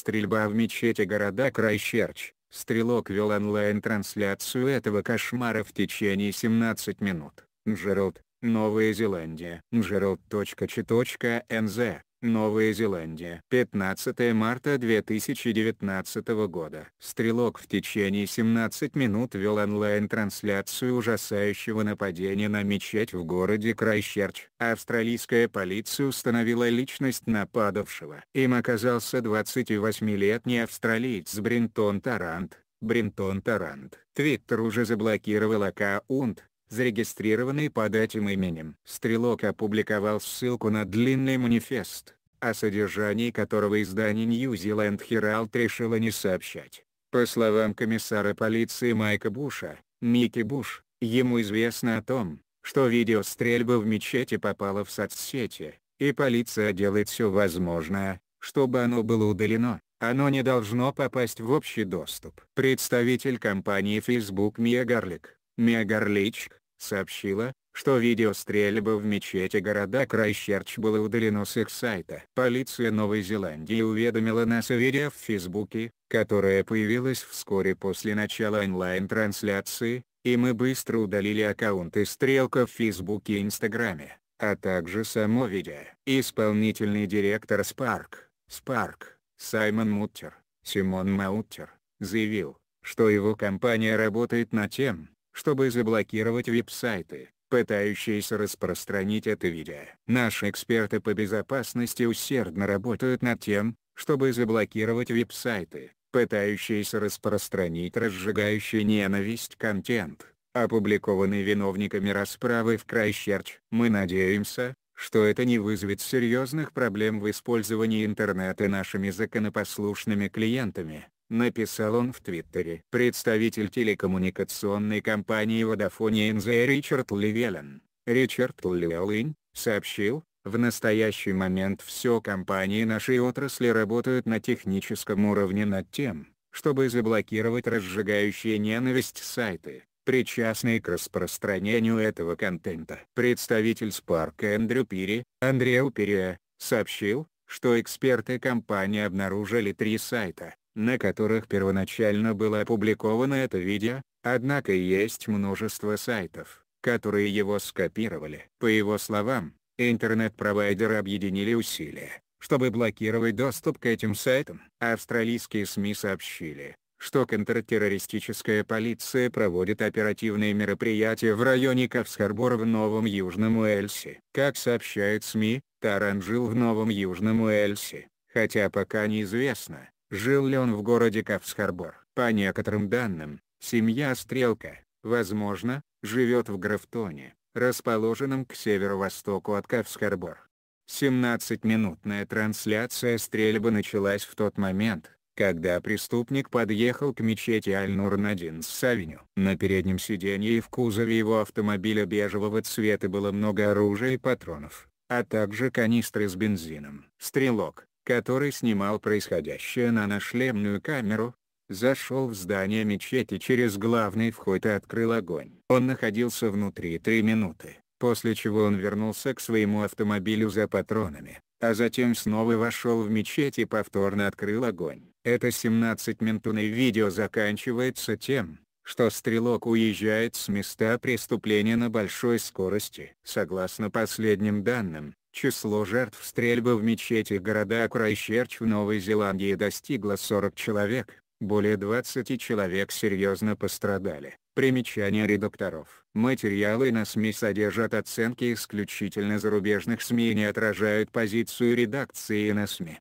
Стрельба в мечети города Крайчерч. Стрелок вел онлайн-трансляцию этого кошмара в течение 17 минут. Джеральд, Новая Зеландия. Джеральд.чи.нз Новая Зеландия. 15 марта 2019 года. Стрелок в течение 17 минут вел онлайн-трансляцию ужасающего нападения на мечеть в городе Крайщерч. Австралийская полиция установила личность нападавшего. Им оказался 28-летний австралиец Бринтон Тарант. Бринтон Тарант. Твиттер уже заблокировал аккаунт, зарегистрированный под этим именем. Стрелок опубликовал ссылку на длинный манифест, о содержании которого издание New Zealand Herald решило не сообщать. По словам комиссара полиции Майка Буша, Микки Буш, ему известно о том, что видео стрельбы в мечети попало в соцсети, и полиция делает все возможное, чтобы оно было удалено. Оно не должно попасть в общий доступ. Представитель компании Facebook Мия Гарлик, Мия Гарлич, сообщила, что видео стрельбы в мечети города Крайщерч было удалено с их сайта. Полиция Новой Зеландии уведомила нас о видео в Фейсбуке, которое появилось вскоре после начала онлайн-трансляции, и мы быстро удалили аккаунты стрелка в Фейсбуке и Инстаграме, а также само видео. Исполнительный директор Spark, Spark Саймон Муттер, Симон Маутер, заявил, что его компания работает над тем, чтобы заблокировать веб-сайты, пытающиеся распространить это видео. Наши эксперты по безопасности усердно работают над тем, чтобы заблокировать веб-сайты, пытающиеся распространить разжигающий ненависть контент, опубликованный виновниками расправы в Крайщерч. Мы надеемся, что это не вызовет серьезных проблем в использовании интернета нашими законопослушными клиентами написал он в Твиттере. Представитель телекоммуникационной компании Vodafone NZ Ричард Ливелен, Ричард Левелин, сообщил, в настоящий момент все компании нашей отрасли работают на техническом уровне над тем, чтобы заблокировать разжигающие ненависть сайты, причастные к распространению этого контента. Представитель Spark Эндрю Пири, Андреу Пири, сообщил, что эксперты компании обнаружили три сайта, на которых первоначально было опубликовано это видео, однако есть множество сайтов, которые его скопировали. По его словам, интернет-провайдеры объединили усилия, чтобы блокировать доступ к этим сайтам. Австралийские СМИ сообщили, что контртеррористическая полиция проводит оперативные мероприятия в районе Кавсхарбор в Новом Южном Уэльсе. Как сообщают СМИ, Таран жил в Новом Южном Уэльсе, хотя пока неизвестно, Жил ли он в городе Кавсхарбор? По некоторым данным, семья Стрелка, возможно, живет в Графтоне, расположенном к северо-востоку от Кавсхарбор. 17-минутная трансляция стрельбы началась в тот момент, когда преступник подъехал к мечети Аль-Нур-Надин с авеню. На переднем сиденье и в кузове его автомобиля бежевого цвета было много оружия и патронов, а также канистры с бензином. Стрелок, который снимал происходящее на нашлемную камеру, зашел в здание мечети через главный вход и открыл огонь. Он находился внутри три минуты, после чего он вернулся к своему автомобилю за патронами, а затем снова вошел в мечеть и повторно открыл огонь. Это 17 минутное видео заканчивается тем, что стрелок уезжает с места преступления на большой скорости. Согласно последним данным, Число жертв стрельбы в мечети города Крайчерч в Новой Зеландии достигло 40 человек, более 20 человек серьезно пострадали. Примечание редакторов. Материалы на СМИ содержат оценки исключительно зарубежных СМИ и не отражают позицию редакции на СМИ.